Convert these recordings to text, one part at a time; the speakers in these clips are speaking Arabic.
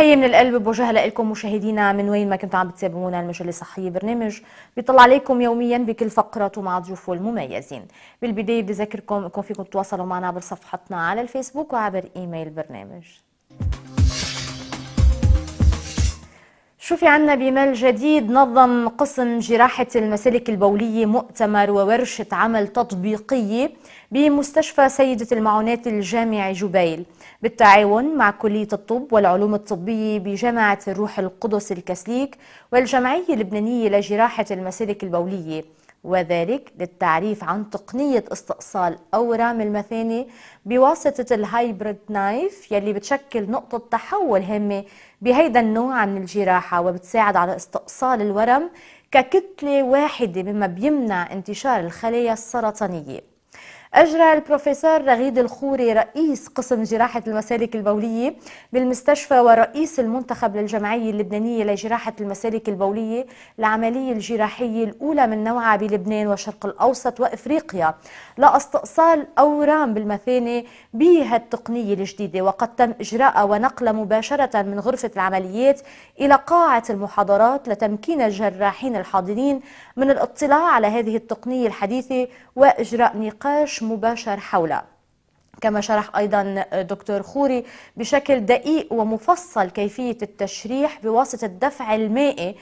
تحيه من القلب بوجهها لكم مشاهدينا من وين ما كنتوا عم بتتابعونا المجله الصحيه برنامج بيطلع عليكم يوميا بكل فقراته مع ضيوفه المميزين بالبدايه بدي اذكركم انكم فيكم تتواصلوا معنا عبر صفحتنا على الفيسبوك وعبر ايميل برنامج شوفي عنا بمال جديد نظم قسم جراحة المسالك البولية مؤتمر وورشة عمل تطبيقية بمستشفى سيدة المعونات الجامعي جبيل بالتعاون مع كلية الطب والعلوم الطبية بجامعة الروح القدس الكسليك والجمعية اللبنانية لجراحة المسالك البولية وذلك للتعريف عن تقنية استئصال أورام المثانة بواسطة الهايبرد نايف يلي بتشكل نقطة تحول هامة بهيدا النوع من الجراحة وبتساعد على استئصال الورم ككتلة واحدة مما بيمنع انتشار الخلايا السرطانية أجرى البروفيسور رغيد الخوري رئيس قسم جراحة المسالك البولية بالمستشفى ورئيس المنتخب للجمعية اللبنانية لجراحة المسالك البولية العملية الجراحية الأولى من نوعها بلبنان والشرق الأوسط وإفريقيا لاستئصال أورام بالمثانة بهالتقنية الجديدة وقد تم إجراء ونقل مباشرة من غرفة العمليات إلى قاعة المحاضرات لتمكين الجراحين الحاضرين من الاطلاع على هذه التقنية الحديثة وإجراء نقاش مباشر حوله كما شرح أيضا دكتور خوري بشكل دقيق ومفصل كيفية التشريح بواسطة الدفع المائي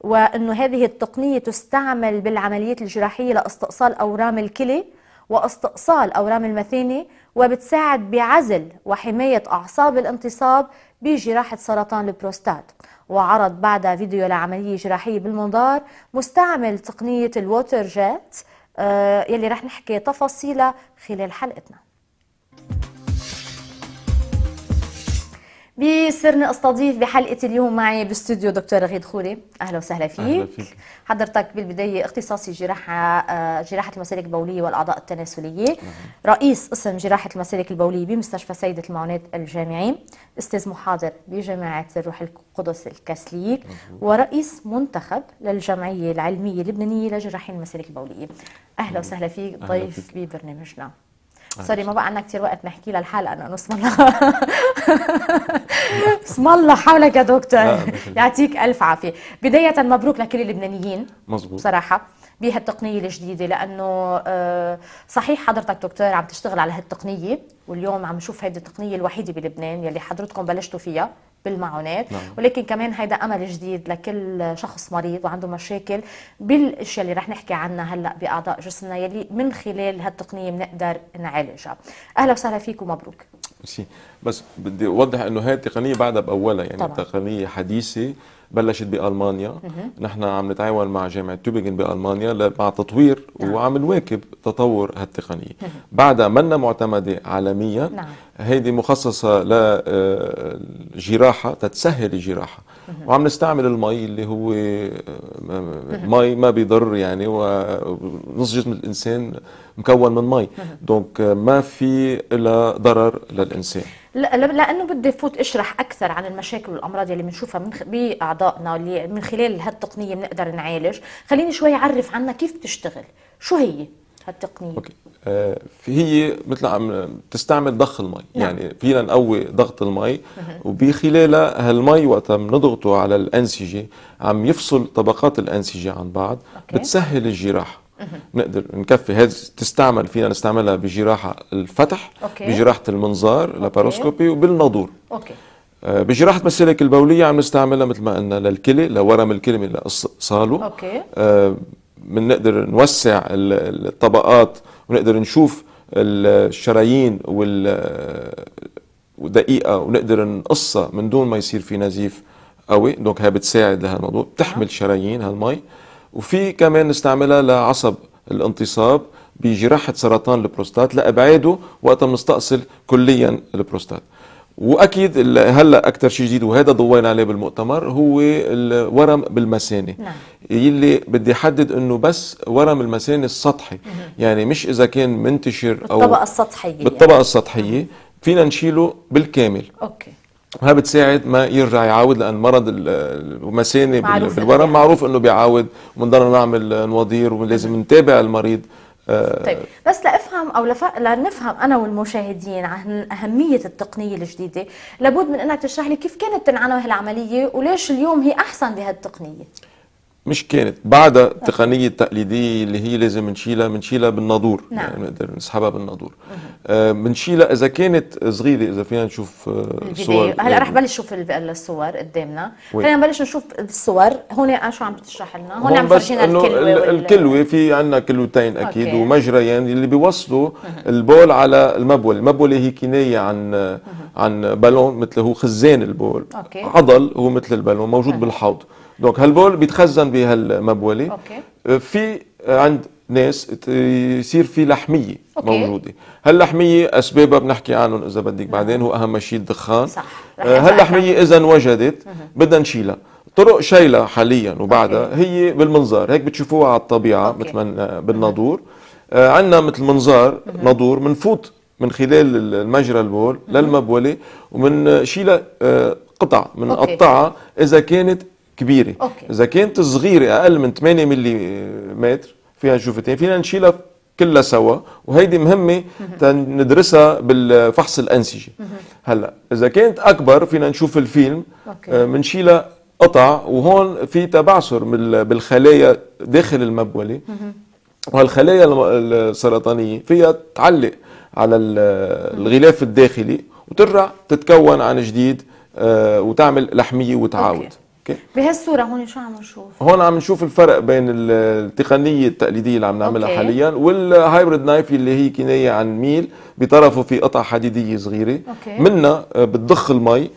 وأن هذه التقنية تستعمل بالعمليات الجراحية لاستئصال أورام الكلي واستئصال أورام المثانة وبتساعد بعزل وحماية أعصاب الانتصاب بجراحة سرطان البروستات وعرض بعد فيديو لعملية جراحية بالمنظار مستعمل تقنية الووتر جيت آه، يلي رح نحكي تفاصيلها خلال حلقتنا بيسرني استضيف بحلقه اليوم معي باستوديو دكتور رغيد خوري اهلا وسهلا فيك اهلا فيك حضرتك بالبدايه اختصاصي جراحه آه، جراحه المسالك البوليه والاعضاء التناسليه رئيس قسم جراحه المسالك البوليه بمستشفى سيده المعونات الجامعي استاذ محاضر بجامعه الروح القدس الكاثوليك ورئيس منتخب للجمعيه العلميه اللبنانيه لجراحين المسالك البوليه اهلا وسهلا فيك ضيف ببرنامجنا سوري ما بقى عندنا كثير وقت نحكي للحلقه لانه اسم الله اسم الله حولك يا دكتور يعطيك الف عافيه بدايه مبروك لكل اللبنانيين مزبوط بصراحه بهالتقنية الجديدة لأنه آه، صحيح حضرتك دكتور عم تشتغل على هالتقنية واليوم عم نشوف هيدي التقنية الوحيدة بلبنان يلي حضرتكم بلشتوا فيها بالمعونات نعم. ولكن كمان هيدا امل جديد لكل شخص مريض وعنده مشاكل بالاشياء اللي رح نحكي عنها هلا باعضاء جسمنا يلي من خلال هالتقنيه بنقدر نعالجها اهلا وسهلا فيك ومبروك بس بدي اوضح انه هاي التقنيه بعدها باولها يعني طبعا. تقنيه حديثه بلشت بالمانيا نحن عم نتعاون مع جامعه توبingen بالمانيا مع تطوير نعم. وعم نواكب تطور هالتقنيه بعدها منا معتمده عالميا نعم. هيدي مخصصه لجراحه آه، تتسهل الجراحه وعم نستعمل المي اللي هو آه، مي ما بيضر يعني ونص جسم الانسان مكون من مي دونك ما في الا ضرر للانسان لا لانه بدي فوت اشرح اكثر عن المشاكل والامراض اللي بنشوفها من خ... باعضائنا اللي من خلال هالتقنيه بنقدر نعالج خليني شوي اعرف عنها كيف بتشتغل شو هي هالتقنيه أوكي. آه هي مثل عم تستعمل ضخ المي نعم. يعني فينا نقوي ضغط المي وبخلالها هالمي وقت بنضغطه على الانسجه عم يفصل طبقات الانسجه عن بعض أوكي. بتسهل الجراحه نقدر نكفي هذه تستعمل فينا نستعملها بجراحه الفتح أوكي. بجراحه المنظار لاباروسكوبي وبالنادور اوكي آه، بجراحه مسالك البوليه عم نستعملها مثل ما قلنا للكلى لورم الكلى من صالو اوكي بنقدر آه نوسع الطبقات ونقدر نشوف الشرايين وال ودقيقه ونقدر نقصها من دون ما يصير في نزيف قوي دونك هي بتساعد لهالموضوع بتحمل شرايين هالمي وفي كمان نستعملها لعصب الانتصاب بجراحة سرطان البروستات لأبعاده وقتها بنستأصل كليا البروستات واكيد هلا اكثر شيء جديد وهذا ضوينا عليه بالمؤتمر هو الورم بالمثانه نعم. يلي بدي احدد انه بس ورم المثانه السطحي يعني مش اذا كان منتشر او بالطبقه السطحيه بالطبقه يعني. السطحيه فينا نشيله بالكامل اوكي وهي بتساعد ما يرجع يعاود لان مرض المثانه بالورم معروف انه بيعاود وبنضلنا نعمل نواضير ولازم نتابع المريض آه. طيب بس لافهم او لف... لنفهم انا والمشاهدين عن اهميه التقنيه الجديده لابد من انك تشرح لي كيف كانت تنعمل هالعمليه وليش اليوم هي احسن بهالتقنيه مش كانت بعد التقنيه التقليديه اللي هي لازم نشيلها بنشيلها بالنادور نعم. يعني نقدر نسحبها بالنادور آه، بنشيلها آه اذا كانت صغيره اذا فينا نشوف آه صور هلا رح بلش نشوف الصور قدامنا خلينا نبلش نشوف الصور هون شو عم تشرح لنا هون, هون عم تفرجينا الكلوه الكلوه في عندنا كلوتين اكيد ومجريين يعني اللي بيوصلوا البول على المبول المبوله هي كنايه عن عن بالون مثل هو خزان البول أوكي. عضل هو مثل البالون موجود بالحوض دونك هالبول بيتخزن بهالمبوله اوكي أه، في عند ناس يصير في لحميه أوكي. موجوده هاللحميه اسبابها بنحكي عنهم اذا بدك نعم. بعدين هو اهم شيء الدخان صح أه، هاللحميه اذا وجدت بدنا نشيلها طرق شيلها حاليا وبعدها أوكي. هي بالمنظار هيك بتشوفوها على الطبيعه مثل بالنادور بالناظور آه عندنا مثل منظار ناظور بنفوت من خلال المجرى البول للمبوله وبنشيلها آه قطع بنقطعها اذا كانت كبيره أوكي. اذا كانت صغيره اقل من 8 ملم فيها شوفتين فينا نشيلها كلها سوا وهيدي مهمه ندرسها بالفحص الانسجه هلا اذا كانت اكبر فينا نشوف الفيلم بنشيلها آه، قطع وهون في تبعثر بالخلايا داخل المبوله وهالخلايا السرطانيه فيها تعلق على الغلاف الداخلي وترجع تتكون عن جديد آه، وتعمل لحميه وتعاود أوكي. اوكي بهالصوره هون شو عم نشوف؟ هون عم نشوف الفرق بين التقنيه التقليديه اللي عم نعملها أوكي. حاليا والهايبريد نايف اللي هي كنايه عن ميل بطرفه في قطع حديديه صغيره منها آه، بتضخ المي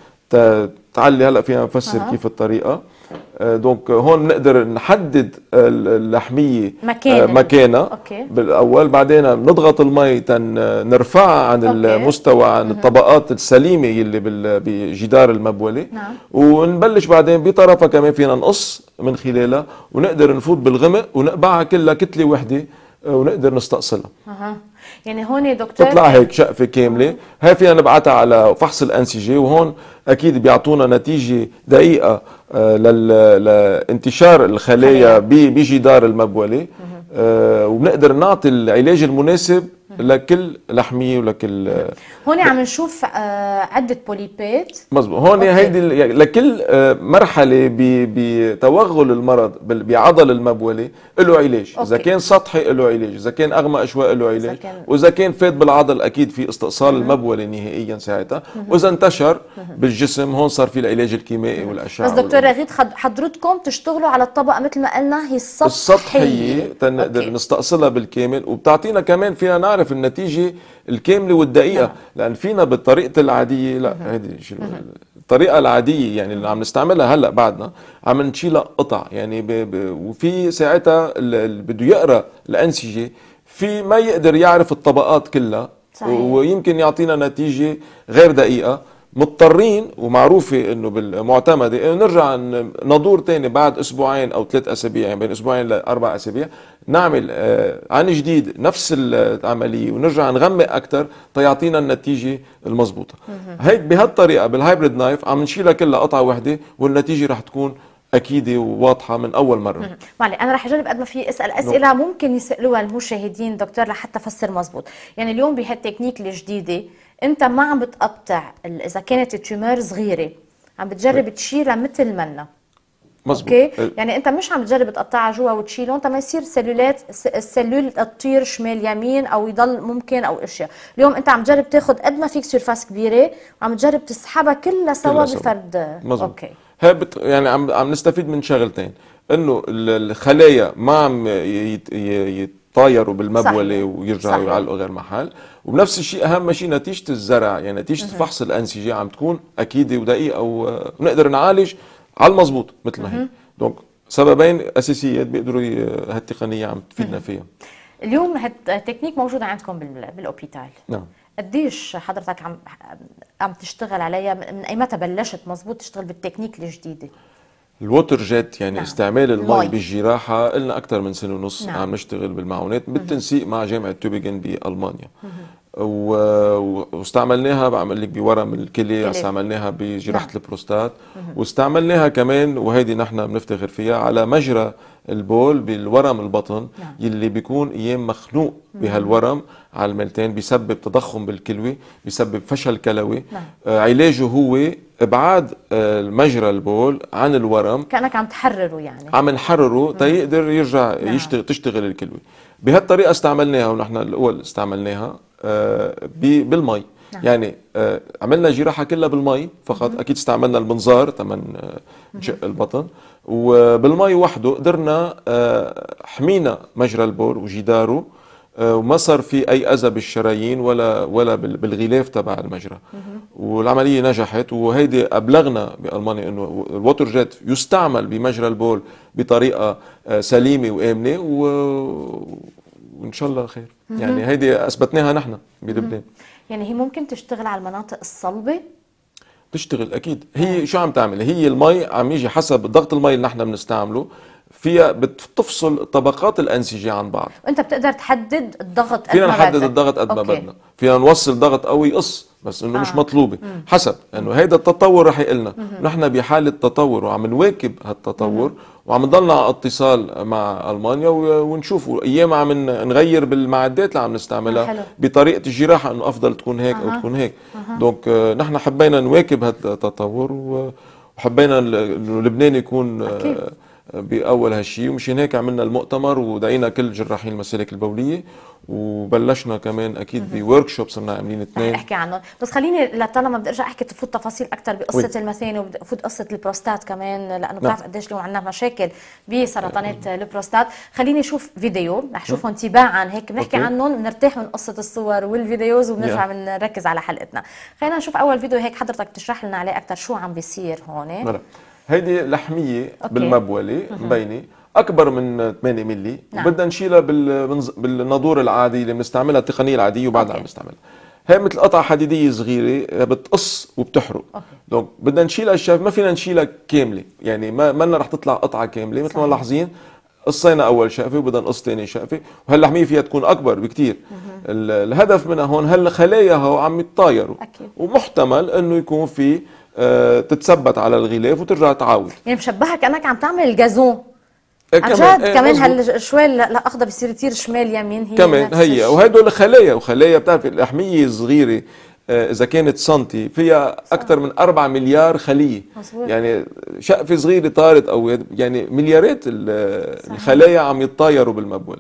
تعلي هلا فينا نفسر أه. كيف الطريقه دونك آه، آه، هون بنقدر نحدد آه، اللحميه مكانة مكانها أوكي. بالاول بعدين بنضغط المي نرفع عن أوكي. المستوى عن الطبقات السليمه اللي بجدار المبوله نعم. ونبلش بعدين بطرفها كمان فينا نقص من خلالها ونقدر نفوت بالغمق ونقبعها كلها كتله وحده ونقدر نستأصلها يعني هون دكتور تطلع هيك شقفة كاملة هاي فينا نبعتها على فحص الأنسجة وهون أكيد بيعطونا نتيجة دقيقة آه، لانتشار الخلايا بجدار المبوله آه، وبنقدر نعطي العلاج المناسب لكل لحميه ولكل هون عم نشوف آه، عده بوليبات مزبوط هون هيدي لكل آه، مرحله بتوغل المرض بعضل المبوله له علاج اذا كان سطحي له علاج اذا كان اغمى اشواء له علاج واذا كان فات بالعضل اكيد في استئصال المبوله نهائيا ساعتها واذا انتشر بالجسم هون صار في العلاج الكيميائي والاشعه بس دكتور رغيد حضرتكم تشتغلوا على الطبقه مثل ما قلنا هي السطحيه السطحيه تنقدر نستأصلها بالكامل وبتعطينا كمان فينا نعرف نعرف النتيجه الكامله والدقيقه نعم. لان فينا بالطريقه العاديه لا نعم. هذه نعم. الطريقه العاديه يعني اللي عم نستعملها هلا بعدنا عم نشيلها قطع يعني ب ب وفي ساعتها اللي بده يقرا الانسجه في ما يقدر يعرف الطبقات كلها صحيح. ويمكن يعطينا نتيجه غير دقيقه مضطرين ومعروفة انه بالمعتمدة انه نرجع ندور تاني بعد اسبوعين او ثلاث اسابيع يعني بين اسبوعين لاربع اسابيع نعمل آه، عن جديد نفس العملية ونرجع نغمق اكثر تيعطينا النتيجة المضبوطة هيك بهالطريقة بالهايبريد نايف عم نشيلها كلها قطعة واحدة والنتيجة رح تكون اكيده وواضحه من اول مره معلي انا رح اجرب قد ما في اسال اسئله ممكن يسالوها المشاهدين دكتور لحتى افسر مزبوط يعني اليوم بهالتكنيك الجديده انت ما عم بتقطع اذا كانت التيومر صغيره عم بتجرب طيب. تشيلها مثل منا مزبوط اوكي إيه. يعني انت مش عم تجرب تقطعها جوا وتشيله انت ما يصير سلولات السلول تطير شمال يمين او يضل ممكن او اشياء اليوم انت عم تجرب تاخذ قد ما فيك سيرفاس كبيره وعم تجرب تسحبها كلها سوا بفرد مزبوط اوكي هي بت... يعني عم عم نستفيد من شغلتين انه الخلايا ما عم يت... يت... طايروا بالمبوله ويرجعوا يعلقوا غير محل وبنفس الشيء اهم شيء نتيجه الزرع يعني نتيجه فحص الانسجه عم تكون اكيده ودقيقه ونقدر نعالج على المضبوط مثل ما هي دونك سببين اساسيات بيقدروا هالتقنيه عم تفيدنا فيها اليوم هالتكنيك موجوده عندكم بالاوبيتال نعم قديش حضرتك عم عم تشتغل عليها من اي متى بلشت مزبوط تشتغل بالتكنيك الجديده الووتر جيت يعني نعم. استعمال المي بالجراحه قلنا اكثر من سنه ونص نعم. عم نشتغل بالمعونات بالتنسيق مع جامعه توبيجن بالمانيا و... واستعملناها بعمل لك بورم الكلى استعملناها بجراحه نعم. البروستات واستعملناها كمان وهيدي نحن بنفتخر فيها على مجرى البول بالورم البطن نعم. يلي بيكون ايام مخنوق بهالورم على الملتين بيسبب تضخم بالكلوي بيسبب فشل كلوي نعم. آه علاجه هو ابعاد آه، مجرى البول عن الورم كانك عم تحرره يعني عم نحرره تيقدر يرجع نعم. يشتغل تشتغل الكلوي بهالطريقه استعملناها ونحن الاول استعملناها آه، بالمي نعم. يعني آه، عملنا جراحه كلها بالمي فقط مم. اكيد استعملنا المنظار تمن جق البطن وبالمي وحده قدرنا حمينا مجرى البول وجداره آه، وما صار في اي اذى بالشرايين ولا ولا بالغلاف تبع المجرى والعمليه نجحت وهيدي ابلغنا بالمانيا انه الوتر جيت يستعمل بمجرى البول بطريقه آه، سليمه وامنه و... وان شاء الله خير يعني هيدي اثبتناها نحن بلبنان يعني هي ممكن تشتغل على المناطق الصلبه تشتغل اكيد هي شو عم تعمل هي المي عم يجي حسب ضغط المي اللي نحن بنستعمله فيها بتفصل طبقات الانسجه عن بعض انت بتقدر تحدد الضغط فينا نحدد الضغط قد ما بدنا فينا نوصل ضغط قوي يقص بس انه آه. مش مطلوبه مم. حسب انه هيدا التطور رح يقلنا نحن بحاله تطور وعم نواكب هالتطور مم. وعم نضلنا على اتصال مع المانيا ونشوف ايام عم نغير بالمعدات اللي عم نستعملها آه، حلو. بطريقه الجراحه انه افضل تكون هيك آه. او تكون هيك آه. دونك نحن حبينا نواكب هالتطور وحبينا اللبناني يكون آه، أكيد. باول هالشيء ومشان هيك عملنا المؤتمر ودعينا كل جراحين المسالك البوليه وبلشنا كمان اكيد بورك شوب صرنا عاملين اثنين احكي عنهم بس خليني لطالما بدي ارجع احكي تفوت تفاصيل اكثر بقصه وي. المثانه وفوت قصه البروستات كمان لانه نعم. بتعرف قديش اليوم عندنا مشاكل بسرطانات نعم. البروستات خليني اشوف فيديو رح نعم. تباعا هيك بنحكي عنهم بنرتاح من قصه الصور والفيديوز وبنرجع بنركز على حلقتنا خلينا نشوف اول فيديو هيك حضرتك بتشرح لنا عليه اكثر شو عم بيصير هون نعم. هيدي لحميه بالمبوله مبينه اكبر من 8 ملي نعم. بدنا نشيلها بالنادور العادي اللي بنستعملها التقنيه العاديه وبعدها عم نستعملها هي مثل قطعه حديديه صغيره بتقص وبتحرق أوكي. دونك بدنا نشيلها الشاف ما فينا نشيلها كامله يعني ما ما رح تطلع قطعه كامله مثل ما ملاحظين قصينا اول شقفه وبدنا نقص ثاني شقفه وهاللحميه فيها تكون اكبر بكثير الهدف منها هون هالخلايا هو عم يتطايروا ومحتمل انه يكون في آه، تتثبت على الغلاف وترجع تعاود يعني مشبهك كانك عم تعمل الجازون آه، كمان آه، كمان هالشوي الاخضر لا اخضر بصير يطير شمال يمين هي كمان هي وهدول خلايا وخلايا بتعرفي الاحميه الصغيره آه، اذا كانت سنتي فيها اكثر من 4 مليار خليه مصبوط. يعني شقفه صغيره طارت او يعني مليارات الخلايا عم يتطايروا بالمبول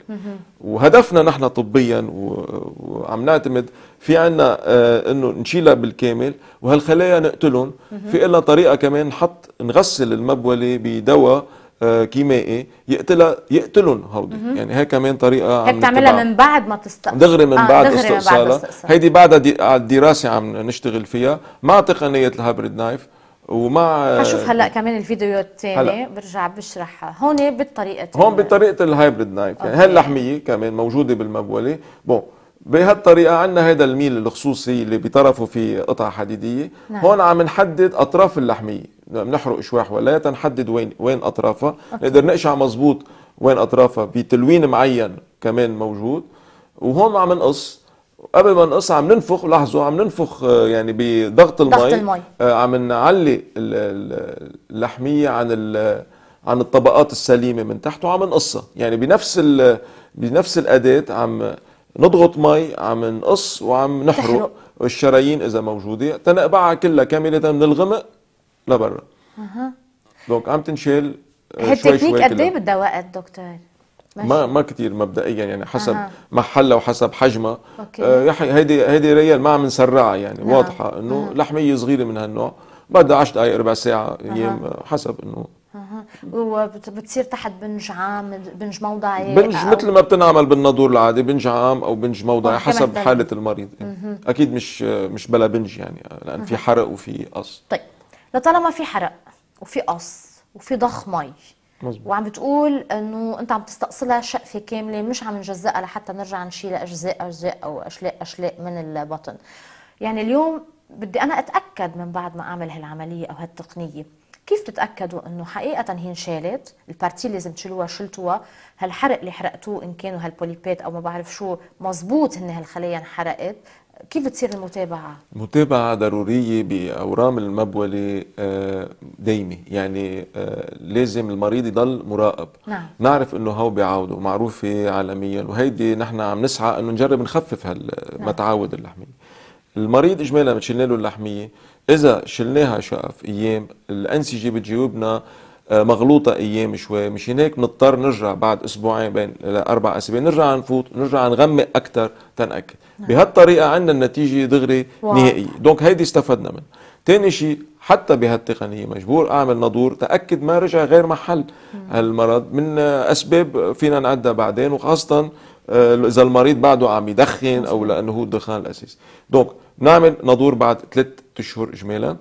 وهدفنا نحن طبيا وعم نعتمد في عنا آه، انه نشيلها بالكامل وهالخلايا نقتلهم في لنا طريقه كمان نحط نغسل المبوله بدواء آه، كيمائي إيه، يقتلها يقتلهم هودي يعني هي كمان طريقه هي بتعملها من بعد ما تستقصي دغري من آه بعد استئصالها هيدي بعدها دي على آه، الدراسه عم نشتغل فيها مع تقنيه الهايبريد نايف ومع آه، حشوف هلا كمان الفيديو الثاني برجع بشرح هون بالطريقه هون بطريقه الهايبريد نايف يعني هاللحميه كمان موجوده بالمبوله بون بهالطريقة عندنا هذا الميل الخصوصي اللي بيطرفه في قطعة حديدية نعم. هون عم نحدد أطراف اللحمية بنحرق شواح ولا تنحدد وين وين أطرافها نقدر نقشع مزبوط وين أطرافها بتلوين معين كمان موجود وهون عم نقص قبل ما نقص عم ننفخ لاحظوا عم ننفخ آه، يعني بضغط المي ضغط المي آه، عم نعلي اللحمية عن عن الطبقات السليمة من تحت وعم نقصها يعني بنفس بنفس الأداة عم نضغط مي عم نقص وعم نحرق الشرايين اذا موجوده تنقبعها كلها كامله من الغمق لبرا اها دونك عم تنشال هالتكنيك آه، قد ايه بدها وقت دكتور؟ ماشي. ما ما كثير مبدئيا يعني حسب أه. محلها وحسب حجمها آه هيدي هيدي ريال ما عم نسرعها يعني نعم. واضحه انه أه. لحميه صغيره من هالنوع بدها 10 دقائق ربع ساعه ايام أه. حسب انه وبتصير تحت بنج عام بنج موضعي بنج مثل ما بتنعمل بالنادور العادي بنج عام او بنج موضعي حسب حاله المريض إيه. مم. اكيد مش مش بلا بنج يعني لان في حرق وفي قص طيب لطالما في حرق وفي قص وفي ضخ مي مزبوط. وعم بتقول انه انت عم تستأصلها شقفه كامله مش عم نجزئها لحتى نرجع نشيلها اجزاء اجزاء او اشلاء اشلاء من البطن يعني اليوم بدي انا اتاكد من بعد ما اعمل هالعمليه او هالتقنيه كيف تتاكدوا انه حقيقه هي انشالت البارتي اللي لازم تشيلوها شلتوها هالحرق اللي حرقتوه ان كانوا هالبوليبات او ما بعرف شو مزبوط هن هالخلايا انحرقت كيف بتصير المتابعة؟ المتابعة ضرورية بأورام المبولة آه، دايمة يعني آه، لازم المريض يضل مراقب نعم. نعرف انه هو بيعوده معروفة عالميا وهيدي نحن عم نسعى انه نجرب نخفف هالمتعاود اللحمية المريض اجمالا بتشيلنا له اللحمية اذا شلناها شقف ايام الانسجه بتجاوبنا آه، مغلوطه ايام شوي مشان هيك بنضطر نرجع بعد اسبوعين بين اربع اسابيع نرجع نفوت نرجع نغمق اكثر تنأكد نعم. بهالطريقه عندنا النتيجه دغري نهائيه دونك هيدي استفدنا منها ثاني شيء حتى بهالتقنيه مجبور اعمل نادور تاكد ما رجع غير محل هالمرض من اسباب فينا نعدها بعدين وخاصه آه، اذا المريض بعده عم يدخن او لانه هو الدخان الاساسي دونك نعمل نادور بعد ثلاث اشهر اجمالا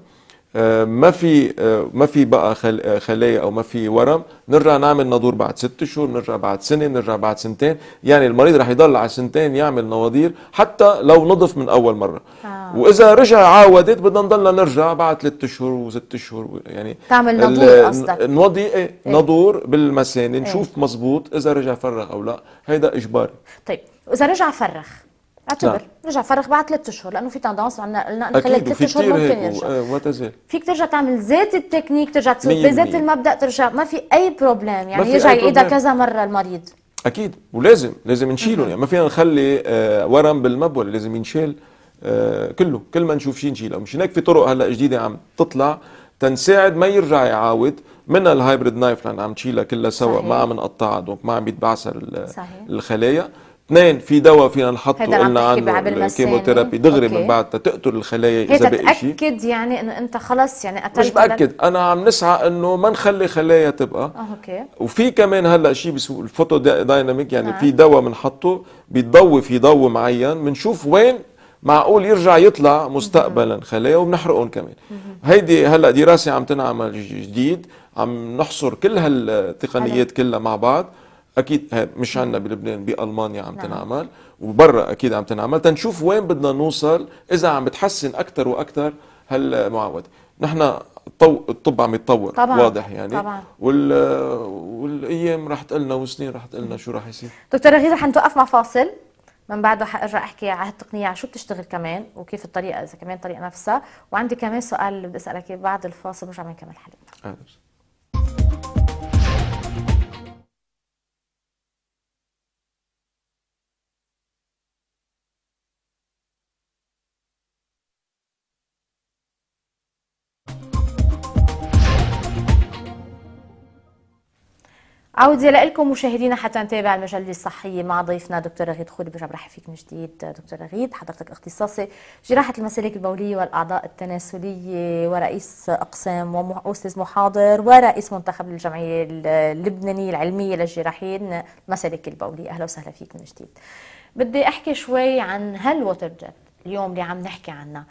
آه، ما في آه، ما في بقى آه، خلايا او ما في ورم نرجع نعمل نادور بعد ست شهور نرجع بعد سنه نرجع بعد سنتين يعني المريض رح يضل على سنتين يعمل نوادير حتى لو نضف من اول مره آه. واذا رجع عاودت بدنا نضلنا نرجع بعد ثلاث شهور وست شهور يعني تعمل نادور قصدك نوضي ايه, إيه. نادور بالمسانه إيه. نشوف ايه؟ مزبوط اذا رجع فرغ او لا هيدا اجباري طيب واذا رجع فرغ اعتبر نعم. رجع فرغ بعد ثلاث اشهر لانه في تندانس عندنا قلنا خلال ثلاث اشهر ممكن يرجع وتزال فيك ترجع تعمل ذات التكنيك ترجع تسوي بذات المبدا ترجع ما في اي بروبليم يعني يرجع يعيدها كذا مره المريض اكيد ولازم لازم نشيلهم يعني ما فينا نخلي آه ورم بالمبول لازم ينشال آه كله كل ما نشوف شيء نشيله مش هناك في طرق هلا جديده عم تطلع تنساعد ما يرجع يعاود منها الهايبريد نايف لان عم تشيلها كلها سوا ما عم نقطعها دونك ما عم يتبعثر الخلايا اثنين في دواء فينا نحطه قلنا عنه الكيموثيرابي دغري أوكي. من بعد تقتل الخلايا اذا بقي شيء تاكد يعني انه انت خلص يعني قتلت مش باكد انا عم نسعى انه ما نخلي خلايا تبقى أه اوكي وفي كمان هلا شيء بيسموه الفوتو دايناميك يعني نعم. في دواء بنحطه بيضوي في ضوء معين بنشوف وين معقول يرجع يطلع مستقبلا خلايا وبنحرقهم كمان هيدي هلا دراسه عم تنعمل جديد عم نحصر كل هالتقنيات كلها مع بعض اكيد مش عندنا بلبنان بالمانيا عم نعم. تنعمل وبرا اكيد عم تنعمل تنشوف وين بدنا نوصل اذا عم بتحسن اكثر واكثر هالمعاوده نحن الطب عم يتطور طبعًا. واضح يعني طبعًا. وال... والايام رح تقلنا والسنين رح تقلنا شو رح يصير دكتور غيره رح نتوقف مع فاصل من بعده حارجع احكي على هالتقنيه على شو بتشتغل كمان وكيف الطريقه اذا كمان الطريقه نفسها وعندي كمان سؤال بدي اسالك بعد الفاصل ونرجع بنكمل حلقتنا عودة لكم مشاهدينا حتى نتابع المجلة الصحية مع ضيفنا دكتور رغيد خولبج برحب فيك من جديد دكتور رغيد حضرتك اختصاصي جراحة المسالك البولية والأعضاء التناسلية ورئيس أقسام وأستاذ محاضر ورئيس منتخب الجمعية اللبنانية العلمية للجراحين المسالك البولية أهلا وسهلا فيك من جديد بدي أحكي شوي عن هالوتر جت اليوم اللي عم نحكي عنها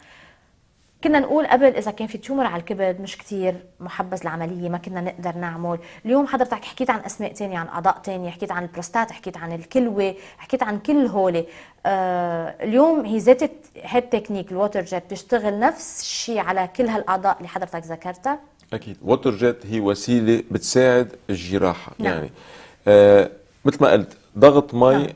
كنا نقول قبل اذا كان في تيومر على الكبد مش كتير محبس العمليه ما كنا نقدر نعمل اليوم حضرتك حكيت عن اسماء تانية عن اعضاء تانية حكيت عن البروستات حكيت عن الكلوه حكيت عن كل هول آه اليوم هي ذات هاد تكنيك الووتر جيت بيشتغل نفس الشيء على كل هالاعضاء اللي حضرتك ذكرتها اكيد ووتر جيت هي وسيله بتساعد الجراحه نعم. يعني آه مثل ما قلت ضغط مي نعم.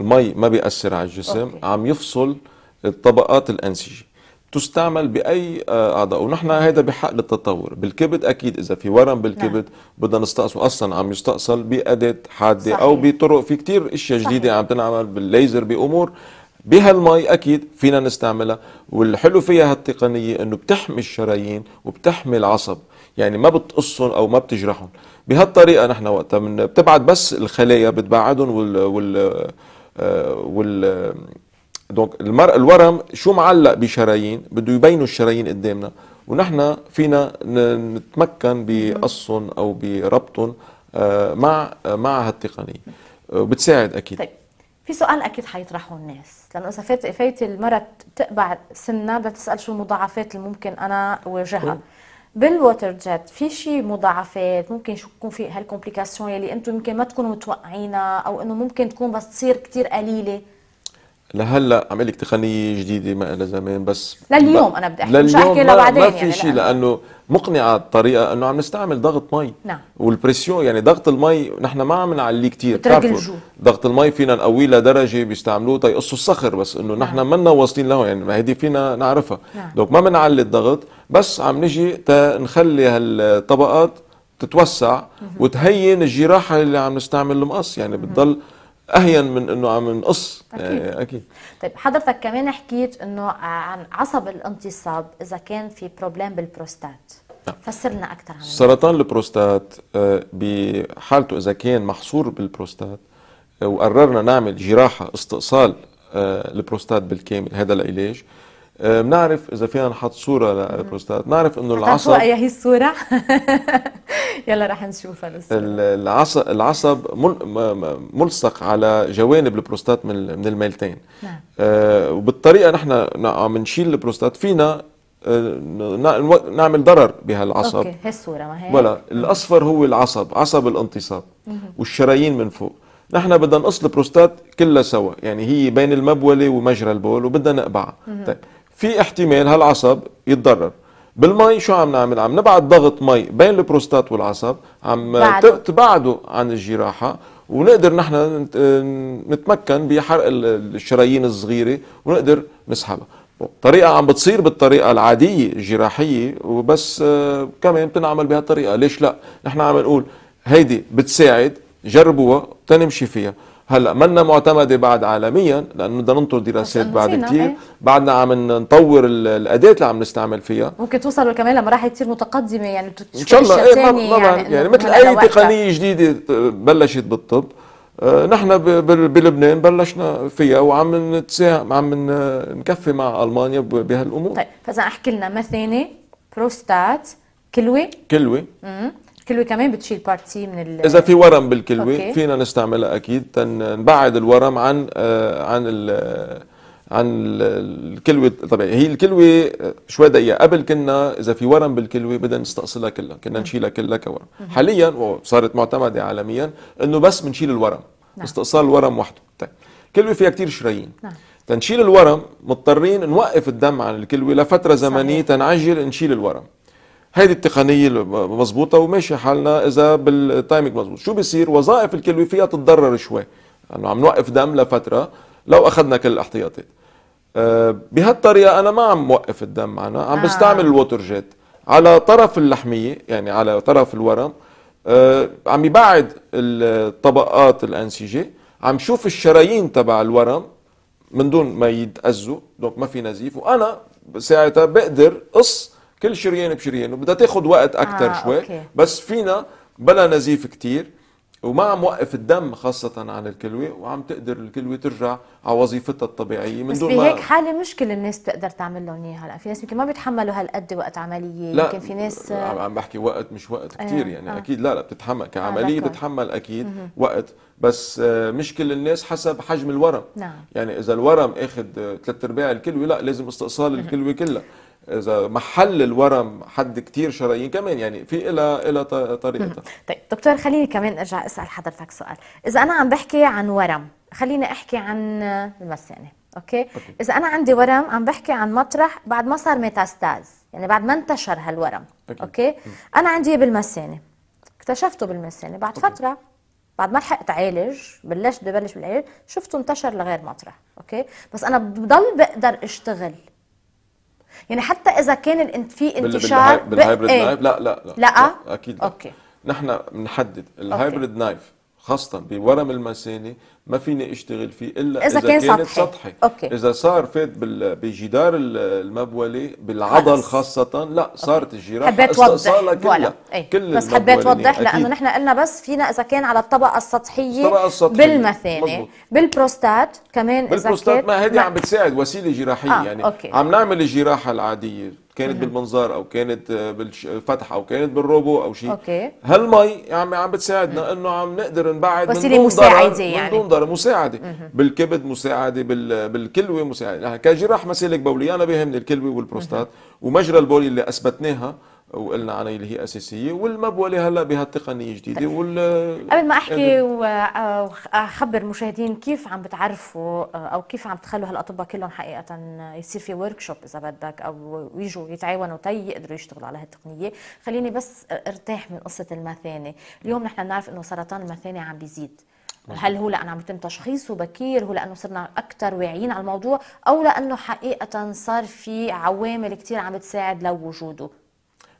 المي ما بيأثر على الجسم أوكي. عم يفصل الطبقات الانسجه تستعمل باي آه، اعضاء ونحن هذا بحق للتطور بالكبد اكيد اذا في ورم بالكبد نعم. بدنا نستأصل اصلا عم يستأصل باداه حاده صحيح. او بطرق في كتير اشياء صحيح. جديده عم تنعمل بالليزر بامور بهالمي اكيد فينا نستعملها والحلو فيها هالتقنيه انه بتحمي الشرايين وبتحمي العصب يعني ما بتقصهم او ما بتجرحهم بهالطريقه نحن وقتها بتبعد بس الخلايا بتبعدهم وال وال, آه، وال دونك المرء الورم شو معلق بشرايين بده يبينوا الشرايين قدامنا ونحن فينا نتمكن بقصهم او بربطهم آه، مع آه، مع هالتقنيه آه، بتساعد اكيد طيب في سؤال اكيد حيطرحه الناس لانه اذا فات فايت المرأة بتقبع سنها بدها تسال شو المضاعفات اللي ممكن انا واجهها بالووتر جيت في شيء مضاعفات ممكن شو يكون في هالكومبليكاسيون يلي انتم يمكن ما تكونوا متوقعينها او انه ممكن تكون بس تصير كثير قليله لهلا عم لك تقنيه جديده ما لها زمان بس لليوم انا بدي احكي لليوم مش احكي لبعدين ما في يعني شيء لانه مقنعه الطريقه انه عم نستعمل ضغط مي نعم والبريسيون يعني ضغط المي نحن ما عم نعليه كثير ضغط المي فينا نقويه لدرجه بيستعملوه تيقصوا الصخر بس انه نحن نعم. منا واصلين له يعني هيدي فينا نعرفها نعم. دوك ما بنعلي الضغط بس عم نجي تنخلي هالطبقات تتوسع وتهين الجراحه اللي عم نستعمل المقص يعني بتضل اهين من انه عم نقص اكيد إيه، إيه، اكيد طيب حضرتك كمان حكيت انه عن عصب الانتصاب اذا كان في بروبلم بالبروستات نعم. فسر لنا اكثر عن سرطان البروستات آه، بحالته اذا كان محصور بالبروستات آه، وقررنا نعمل جراحه استئصال آه، البروستات بالكامل هذا العلاج آه، بنعرف اذا فينا نحط صوره للبروستات بنعرف انه العصب ايه هي الصوره يلا رح نشوفها العصب العصب ملصق على جوانب البروستات من من الميلتين نعم. آه، وبالطريقه نحن عم نشيل البروستات فينا آه، نعمل ضرر بهالعصب اوكي هالصوره ما هي ولا الاصفر هو العصب عصب الانتصاب والشرايين من فوق نحن بدنا نقص البروستات كلها سوا يعني هي بين المبوله ومجرى البول وبدنا نقبعها طيب في احتمال هالعصب يتضرر بالمي شو عم نعمل عم نبعد ضغط مي بين البروستات والعصب عم تبعده عن الجراحه ونقدر نحن نتمكن بحرق الشرايين الصغيره ونقدر نسحبها طريقة عم بتصير بالطريقة العادية الجراحية وبس آه، كمان بتنعمل بهالطريقة ليش لا نحن عم نقول هيدي بتساعد جربوها تنمشي فيها هلا منا معتمده بعد عالميا لانه بدنا ننطر دراسات بعد كثير ايه؟ بعدنا عم نطور الاداه اللي عم نستعمل فيها ممكن توصل كمان لمراحل كثير متقدمه يعني ان شاء الله ايه طبعا يعني, يعني, يعني مثل اي تقنيه جديده بلشت بالطب آه، نحن بلبنان بلشنا فيها وعم نتساهم عم نكفي مع المانيا بهالامور طيب فاذا احكي لنا مثانه بروستات كلوه كلوه الكلوه كمان بتشيل بارتي من ال... اذا في ورم بالكلوه أوكي. فينا نستعملها اكيد نبعد الورم عن آه عن ال عن الكلوه طبعا هي الكلوه آه، شوي دقيقه قبل كنا اذا في ورم بالكلوه بدنا نستأصلها كلها كنا نشيلها كلها كورم حاليا وصارت معتمده عالميا انه بس بنشيل الورم نعم. استئصال الورم وحده طيب الكلوه فيها كثير شرايين نعم. تنشيل الورم مضطرين نوقف الدم عن الكلوه لفتره زمنيه تنعجل نشيل الورم هذه التقنيه مضبوطه وماشي حالنا اذا بالتايمنج مضبوط شو بيصير وظائف الكلوي فيها تتضرر شوي انه عم نوقف دم لفتره لو اخذنا كل الاحتياطات أه بهالطريقه انا ما عم موقف الدم معنا عم آه. بستعمل الووتر جيت على طرف اللحميه يعني على طرف الورم أه عم يبعد الطبقات الانسجه عم شوف الشرايين تبع الورم من دون ما يتاذوا دونك ما في نزيف وانا ساعتها بقدر قص كل شريان بشريان وبدها تاخذ وقت اكثر آه شوي أوكي. بس فينا بلا نزيف كثير وما عم وقف الدم خاصة عن الكلوة وعم تقدر الكلوة ترجع على وظيفتها الطبيعية من بس دون بهيك حالة مش كل الناس بتقدر تعمل لهم اياها هلا في ناس يمكن ما بيتحملوا هالقد وقت عملية لا يمكن في ناس عم بحكي وقت مش وقت كثير آه يعني آه اكيد لا لا بتتحمل آه، كعملية آه بتتحمل اكيد وقت بس آه، مش كل الناس حسب حجم الورم نعم. يعني اذا الورم اخذ ثلاث آه، ارباع الكلوة لا لازم استئصال الكلوة كلها اذا محل الورم حد كثير شرايين كمان يعني في إلى إلى طريقتها طيب دكتور خليني كمان ارجع اسال حضرتك سؤال اذا انا عم بحكي عن ورم خليني احكي عن المثانه يعني، أوكي؟, اوكي اذا انا عندي ورم عم بحكي عن مطرح بعد ما صار ميتاستاز يعني بعد ما انتشر هالورم اوكي, أوكي؟ انا عندي بالمثانه يعني. اكتشفته بالمثانه يعني. بعد أوكي. فتره بعد ما لحقت عالج بلشت ببلش بالعلاج شفته انتشر لغير مطرح اوكي بس انا بضل بقدر اشتغل يعني حتى اذا كان في انتشار بالهايبريد إيه. نايف لا لا لا, لا. لا. اكيد لا. اوكي نحن بنحدد الهايبرد نايف خاصة بورم المثانة ما فيني اشتغل فيه الا اذا, إذا كان كانت سطحي, سطحي. أوكي. اذا صار فات بجدار المبولة بالعضل خاصة لا صارت الجراحة حبيت توضح كلها إيه. كل بس حبيت توضح لانه نحن قلنا بس فينا اذا كان على الطبقة السطحية, الطبقة السطحية. بالمثانة بالبروستات كمان بالبروستات اذا كان ما هذه عم بتساعد وسيلة جراحية آه. يعني أوكي. عم نعمل الجراحة العادية كانت بالمنظار او كانت آه، بالفتح آه، او كانت بالروبو او شيء اوكي هالمي عمي يعني عم بتساعدنا انه عم نقدر نبعد وسيله من مساعده يعني من دون ضرر مساعده مم. يعني. بالكبد مساعده بالكلوه مساعده كجراح مسالك بوليه انا بيهمني الكلوه والبروستات مم. ومجرى البولي اللي اثبتناها وقلنا عليه اللي هي اساسيه والمبوله هلا بها التقنيه الجديده طيب. وال قبل ما احكي واخبر المشاهدين كيف عم بتعرفوا او كيف عم تخلوا هالاطباء كلهم حقيقه يصير في ورك شوب اذا بدك او يجوا يتعاونوا تي يقدروا يشتغلوا على هالتقنيه خليني بس ارتاح من قصه المثانه اليوم نحن بنعرف انه سرطان المثانه عم بيزيد هل هو لانه عم يتم تشخيصه بكير هو لانه صرنا اكثر واعيين على الموضوع او لانه حقيقه صار في عوامل كثير عم تساعد لوجوده لو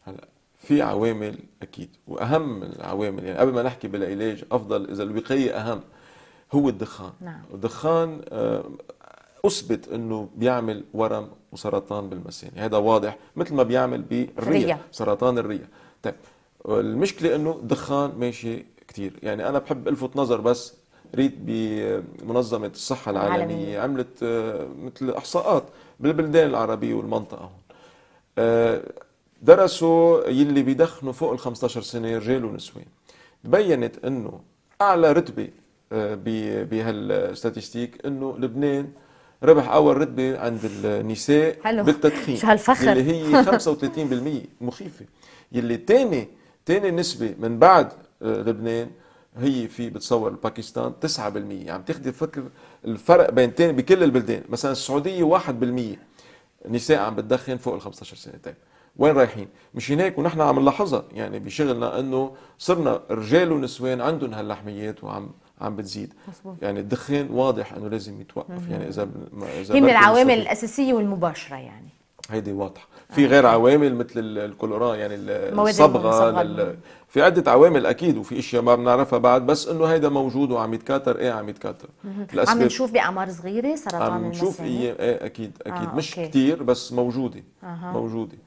هلا في عوامل اكيد واهم العوامل يعني قبل ما نحكي بالعلاج افضل اذا الوقايه اهم هو الدخان نعم. الدخان آه، اثبت انه بيعمل ورم وسرطان بالمثانه يعني هذا واضح مثل ما بيعمل بالريه سرطان الريه طيب المشكله انه الدخان ماشي كثير يعني انا بحب الفت نظر بس ريت بمنظمه الصحه العالميه عالمي. عملت آه، مثل احصاءات بالبلدان العربيه والمنطقه هون آه، درسوا يلي بيدخنوا فوق ال 15 سنه رجال ونسوان تبينت انه اعلى رتبه آه، بهالستاتستيك انه لبنان ربح اول رتبه عند النساء حلو. بالتدخين شو هالفخر اللي هي 35% مخيفه يلي ثاني ثاني نسبه من بعد آه، لبنان هي في بتصور باكستان 9% عم يعني تاخذي فكر الفرق بين تاني بكل البلدان مثلا السعوديه 1% نساء عم بتدخن فوق ال 15 سنه طيب وين رايحين مش هناك ونحن عم نلاحظها يعني بشغلنا انه صرنا رجال ونسوان عندهم هاللحميات وعم عم بتزيد مصبوط. يعني الدخان واضح انه لازم يتوقف مم. يعني اذا اذا هي من العوامل الاساسيه والمباشره يعني هيدي واضحه في آه. غير عوامل مثل الكولورا يعني الصبغه لل... في عده عوامل اكيد وفي اشياء ما بنعرفها بعد بس انه هيدا موجود وعم يتكاثر ايه عم يتكاثر عم نشوف باعمار صغيره سرطان عم نشوف ايه, ايه اكيد اكيد آه مش كثير بس موجوده آه. موجوده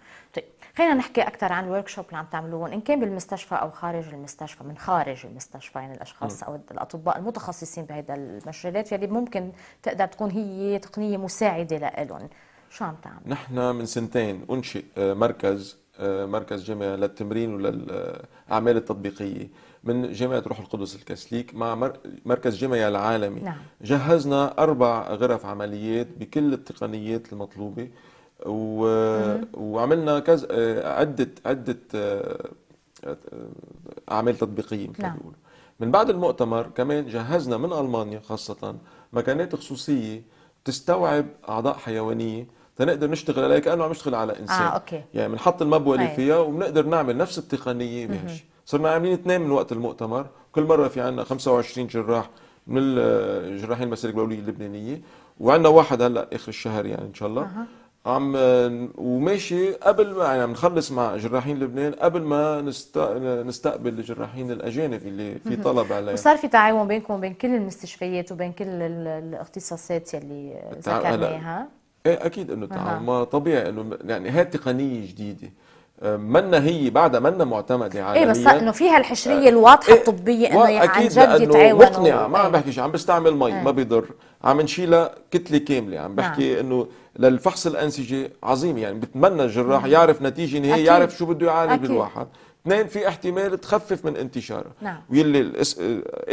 خلينا نحكي اكثر عن الورك شوب اللي عم تعملوهم ان كان بالمستشفى او خارج المستشفى من خارج المستشفى يعني الاشخاص م. او الاطباء المتخصصين بهذا المجالات يلي ممكن تقدر تكون هي تقنيه مساعده لهم شو عم تعمل؟ نحن من سنتين انشئ آه، مركز آه، مركز جامعة للتمرين وللأعمال التطبيقية من جامعة روح القدس الكاثوليك مع مركز جامعة العالمي نعم. جهزنا أربع غرف عمليات بكل التقنيات المطلوبة و... وعملنا كذا آه، عده عده آه، آه، اعمال تطبيقيه مثل ما نعم. بيقولوا من بعد المؤتمر كمان جهزنا من المانيا خاصه مكانات خصوصيه تستوعب اعضاء حيوانيه تنقدر نشتغل عليها كانه عم نشتغل على انسان آه، أوكي. يعني بنحط المبوله طيب. فيها وبنقدر نعمل نفس التقنيه بهالشيء صرنا عاملين اثنين من وقت المؤتمر كل مره في عندنا 25 جراح من الجراحين المسالك البوليه اللبنانيه وعندنا واحد هلا اخر الشهر يعني ان شاء الله أه. عم آه، وماشي قبل ما يعني عم نخلص مع جراحين لبنان قبل ما نست... نستقبل الجراحين الاجانب اللي في طلب عليهم وصار في تعاون بينكم وبين كل المستشفيات وبين كل الاختصاصات يلي ذكرناها ايه اكيد انه التعاون ما طبيعي انه يعني هي تقنيه جديده منا هي بعد منا معتمد عالميا يعني ايه بس انه فيها الحشريه آه، الواضحه إيه، الطبيه انه يعني عن جد يتعاون مقنعه ما عم إيه. بحكيش عم بستعمل مي ما إيه. بيضر عم نشيلها كتله كامله عم نعم. بحكي انه للفحص الانسجه عظيم يعني بتمنى الجراح يعرف نتيجه نهائيه يعرف شو بده يعالج بالواحد اثنين في احتمال تخفف من انتشاره نعم ويلي آه،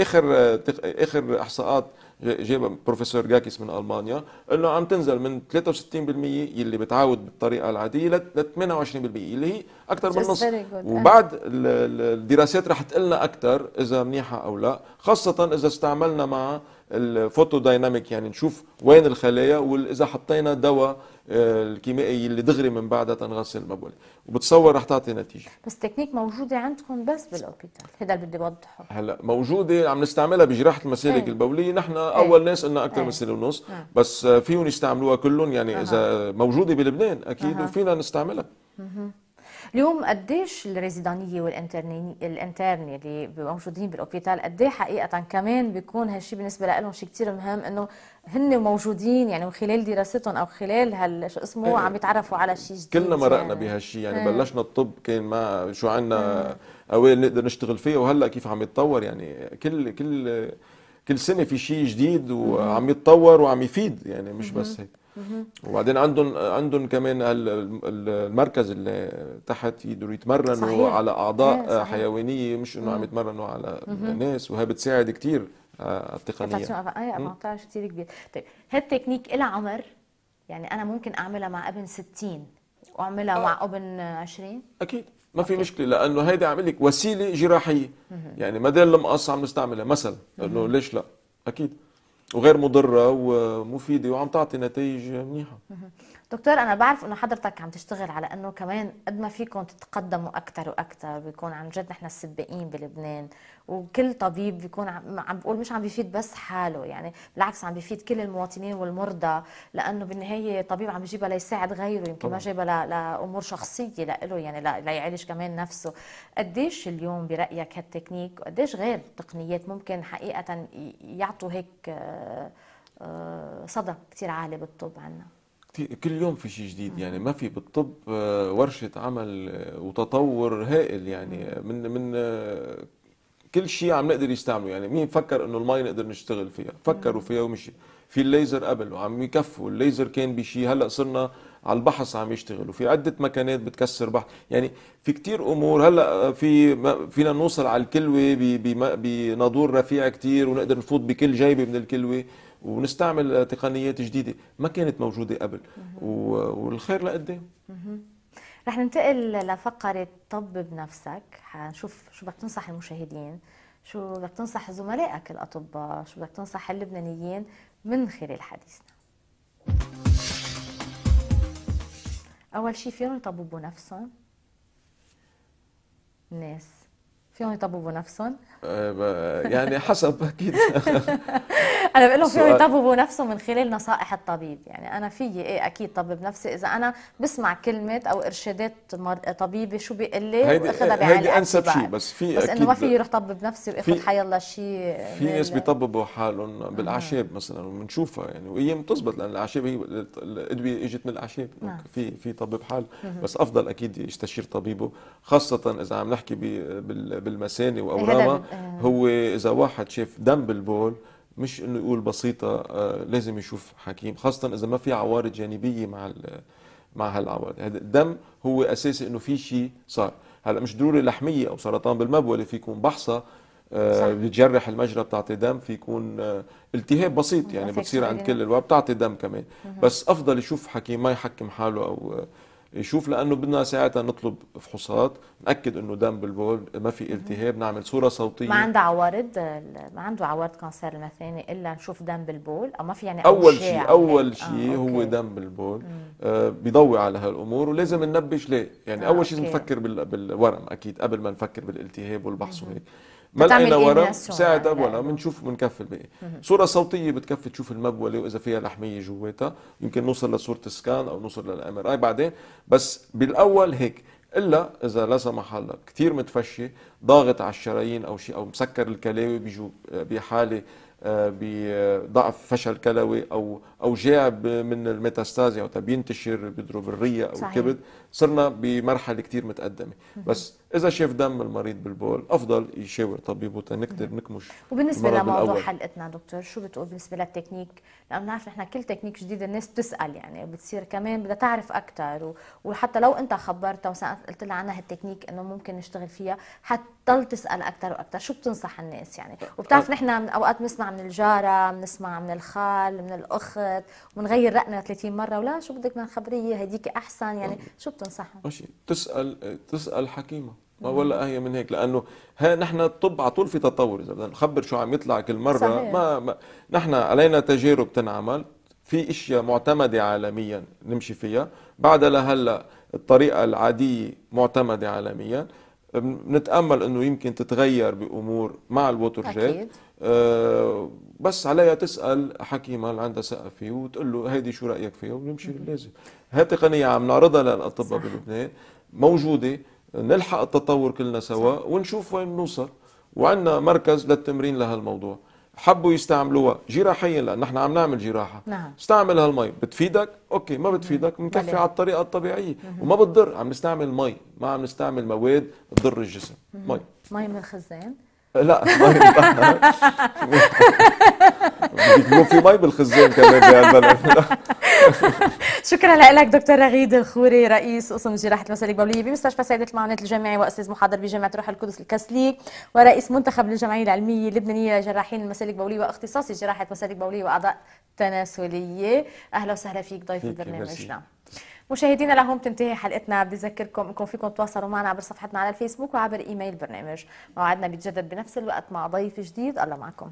اخر آه، اخر احصاءات جاب بروفيسور جاكيس من المانيا انه عم تنزل من 63% يلي بتعاود بالطريقه العاديه ل 28% اللي هي اكثر من نص وبعد الدراسات رح تقلنا اكثر اذا منيحه او لا خاصه اذا استعملنا مع الفوتو دايناميك يعني نشوف وين الخلايا واذا حطينا دواء الكيميائي اللي دغري من بعدها تنغسل المبول وبتصور رح تعطي نتيجه بس تكنيك موجوده عندكم بس بالاوبيتال هذا اللي بدي اوضحه هلا موجوده عم نستعملها بجراحه المسالك ايه؟ البوليه نحن ايه؟ اول ناس قلنا اكثر ايه؟ من سنه ونص اه. بس فيهم يستعملوها كلهم يعني اه. اذا موجوده بلبنان اكيد اه. وفينا نستعملها اها. اليوم قديش الريزيدانيه والانترني الانترني اللي موجودين بالاوبيتال قد حقيقه كمان بيكون هالشيء بالنسبه لهم شيء كثير مهم انه هن موجودين يعني من خلال دراستهم او خلال هال شو اسمه إيه. عم يتعرفوا على شيء جديد كلنا مرقنا يعني. بهالشيء يعني إيه. بلشنا الطب كان ما شو عندنا إيه. قوانين نقدر نشتغل فيه وهلا كيف عم يتطور يعني كل كل كل سنه في شيء جديد وعم يتطور وعم يفيد يعني مش بس هيك وبعدين عندهم عندهم كمان المركز اللي تحت يقدروا يتمرنوا على اعضاء اه، صحيح. حيوانيه مش انه عم يتمرنوا على ناس وهي بتساعد كثير التقنيه آه، اي كثير كبير طيب هالتكنيك لها عمر يعني انا ممكن اعملها مع ابن 60 واعملها آه. مع ابن 20 اكيد ما في مشكله لانه هيدي عم لك وسيله جراحيه يعني ما دام المقص عم نستعملها مثلا انه ليش لا اكيد وغير مضره ومفيده وعم تعطي نتائج منيحه دكتور انا بعرف انه حضرتك عم تشتغل على انه كمان قد ما فيكم تتقدموا اكثر واكثر بيكون عن جد نحن السباقين بلبنان وكل طبيب بيكون عم بقول مش عم بيفيد بس حاله يعني بالعكس عم بيفيد كل المواطنين والمرضى لانه بالنهايه طبيب عم يجيبها ليساعد غيره يمكن طبعا. ما جايبها لامور شخصيه لإله يعني ليعالج كمان نفسه قديش اليوم برايك هالتكنيك وقديش غير التقنيات ممكن حقيقه يعطوا هيك آه، آه، صدى كثير عالي بالطب عندنا كل يوم في شيء جديد يعني ما في بالطب آه، ورشه عمل آه، وتطور هائل يعني من من آه، كل شيء عم نقدر يستعمله يعني مين فكر انه المي نقدر نشتغل فيها فكروا فيها ومشي في الليزر قبل وعم يكفوا الليزر كان بشيء هلا صرنا على البحث عم يشتغلوا في عده مكانات بتكسر بحث يعني في كتير امور هلا في فينا نوصل على الكلوه بنادور رفيع كتير ونقدر نفوت بكل جيبه من الكلوه ونستعمل تقنيات جديده ما كانت موجوده قبل والخير لقدام رح ننتقل لفقره طب بنفسك حنشوف شو بدك تنصح المشاهدين شو بدك تنصح زملائك الاطباء شو بدك تنصح اللبنانيين من خلال حديثنا اول شيء فيهم يطببوا نفسهم الناس فيهم يطببوا نفسهم آه، يعني حسب اكيد انا بقول لهم فيهم يطببوا نفسهم من خلال نصائح الطبيب يعني انا فيي ايه اكيد طبب نفسي اذا انا بسمع كلمه او ارشادات طبيبي شو بيقول لي واخذها بعين هيدي انسب شيء بس في بس انه ما في يروح طبب نفسي واخذ حي الله شيء في ناس بيطببوا حالهم بالاعشاب مثلا وبنشوفها يعني وهي بتزبط لان الاعشاب هي الادويه اجت من الاعشاب نعم. في في طبيب حال بس افضل اكيد يستشير طبيبه خاصه اذا عم نحكي بالمثانه واورامها آه. هو اذا واحد شاف دم بالبول مش انه يقول بسيطه آه، لازم يشوف حكيم خاصه اذا ما في عوارض جانبيه مع مع هالعوارض هذا الدم هو اساسي انه في شيء صار هلا مش ضروري لحميه او سرطان بالمبوله في يكون بحصه آه، بتجرح المجرى بتعطي دم في يكون آه، التهاب بسيط يعني بتصير عند كل الوقت بتعطي دم كمان بس افضل يشوف حكيم ما يحكم حاله او يشوف لانه بدنا ساعتها نطلب فحوصات ناكد انه دم بالبول ما في التهاب نعمل صوره صوتيه ما عنده عوارض ما عنده عوارض كانسر المثاني الا نشوف دم بالبول او ما في يعني اول شيء اول آه، شيء آه هو دم بالبول آه بيضوي على هالامور ولازم ننبش ليه يعني آه اول شيء نفكر بالورم اكيد قبل ما نفكر بالالتهاب والبحث وهيك ما لقينا إيه ورم ساعد ولا بنشوف بنكفي الباقي صوره صوتيه بتكفي تشوف المبوله واذا فيها لحميه جواتها يمكن نوصل لصوره سكان او نوصل للام ار اي بعدين بس بالاول هيك الا اذا لا سمح الله كثير متفشي ضاغط على الشرايين او شيء او مسكر الكلاوي بيجوا آه، بحاله آه، بضعف فشل كلوي او او جاع من الميتاستازيا او بينتشر بيضرب الرئه او الكبد صرنا بمرحله كثير متقدمه بس اذا شاف دم المريض بالبول افضل يشاور طبيبه تنقدر نكمش وبالنسبه لموضوع حلقتنا دكتور شو بتقول بالنسبه للتكنيك لانه بنعرف نحن كل تكنيك جديد الناس بتسال يعني بتصير كمان بدها تعرف اكثر وحتى لو انت خبرتها وسألت قلت لها عنها هالتكنيك انه ممكن نشتغل فيها حتضل تسال اكثر واكثر شو بتنصح الناس يعني وبتعرف أه. نحن من اوقات بنسمع من الجاره بنسمع من الخال من الاخت ونغير رقنا 30 مره ولا شو بدك من خبريه هديك احسن يعني أه. شو بتنصحهم ماشي تسال تسال حكيمه ما ولا اهي من هيك لانه ها نحن الطب على طول في تطور اذا بدنا نخبر شو عم يطلع كل مره صحيح. ما, ما نحن علينا تجارب تنعمل في اشياء معتمده عالميا نمشي فيها بعدها لهلا الطريقه العاديه معتمده عالميا نتامل انه يمكن تتغير بامور مع الوتر جيت أه بس عليها تسال حكيمه اللي عندها فيه وتقول له هيدي شو رايك فيها ونمشي باللازم هاي التقنيه عم نعرضها للاطباء بلبنان موجوده نلحق التطور كلنا سوا ونشوف وين نوصل وعندنا مركز للتمرين لهالموضوع حبوا يستعملوها جراحيا لان نحن عم نعمل جراحه نعم. استعمل هالمي بتفيدك اوكي ما بتفيدك بنكفي على الطريقه الطبيعيه مم. وما بتضر عم نستعمل مي ما عم نستعمل مواد تضر الجسم مي مي من الخزان لا بيكون في مي بالخزان كمان بهالبلد شكرا لك دكتور رغيد الخوري رئيس قسم جراحه المسالك البوليه بمستشفى سيده المعاناه الجامعي واستاذ محاضر بجامعه روح القدس الكسلي ورئيس منتخب الجمعيه العلميه اللبنانيه لجراحين المسالك البوليه واختصاصي جراحه مسالك بوليه واعضاء تناسليه اهلا وسهلا فيك ضيف البرنامج نعم مشاهدينا لهم تنتهي حلقتنا بذكركم انكم فيكم تواصلوا معنا عبر صفحتنا على الفيسبوك وعبر ايميل برنامج موعدنا بيتجدد بنفس الوقت مع ضيف جديد الله معكم